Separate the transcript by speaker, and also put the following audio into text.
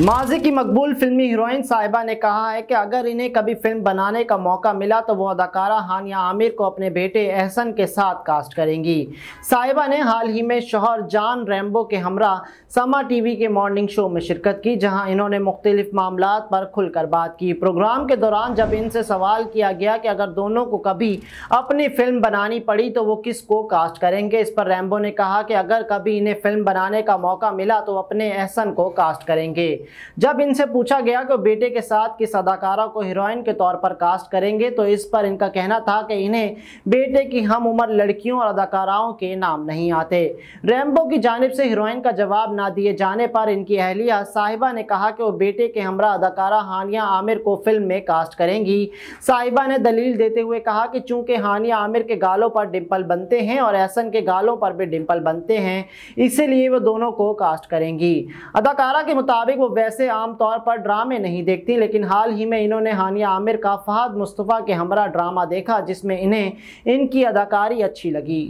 Speaker 1: माजी की मकबूल फिल्मी हीरोइन साहिबा ने कहा है कि अगर इन्हें कभी फिल्म बनाने का मौका मिला तो वो अदाकारा हानिया आमिर को अपने बेटे एहसन के साथ कास्ट करेंगी साहिबा ने हाल ही में शोहर जान रैम्बो के हमरा समा टीवी के मॉर्निंग शो में शिरकत की जहां इन्होंने मुख्तलिफ मामला पर खुलकर बात की प्रोग्राम के दौरान जब इनसे सवाल किया गया कि अगर दोनों को कभी अपनी फिल्म बनानी पड़ी तो वो किस को कास्ट करेंगे इस पर रैम्बो ने कहा कि अगर कभी इन्हें फिल्म बनाने का मौका मिला तो अपने एहसन को कास्ट करेंगे जब इनसे पूछा गया कि बेटे के साथ किस अदाकारा को हीरोइन के तौर पर कास्ट करेंगे तो इस पर इनका कहना था कि इन्हें बेटे की हम उम्र लड़कियों और अदाकाराओं के नाम नहीं आते रैम्बो की जानब से हीरोइन का जवाब ना दिए जाने पर इनकी अहलिया साहिबा ने कहा कि वो बेटे के हमरा अदाकारा हानिया आमिर को फिल्म में कास्ट करेंगी साहिबा ने दलील देते हुए कहा कि चूंकि हानिया आमिर के गालों पर डिम्पल बनते हैं और एहसन के गालों पर भी डिम्पल बनते हैं इसीलिए वो दोनों को कास्ट करेंगी अदाकारा के मुताबिक वो वैसे आमतौर पर ड्रामे नहीं देखती लेकिन हाल ही में इन्होंने हानिया आमिर का फहद मुस्तफ़ा के हमरा ड्रामा देखा जिसमें इन्हें इनकी अदाकारी अच्छी लगी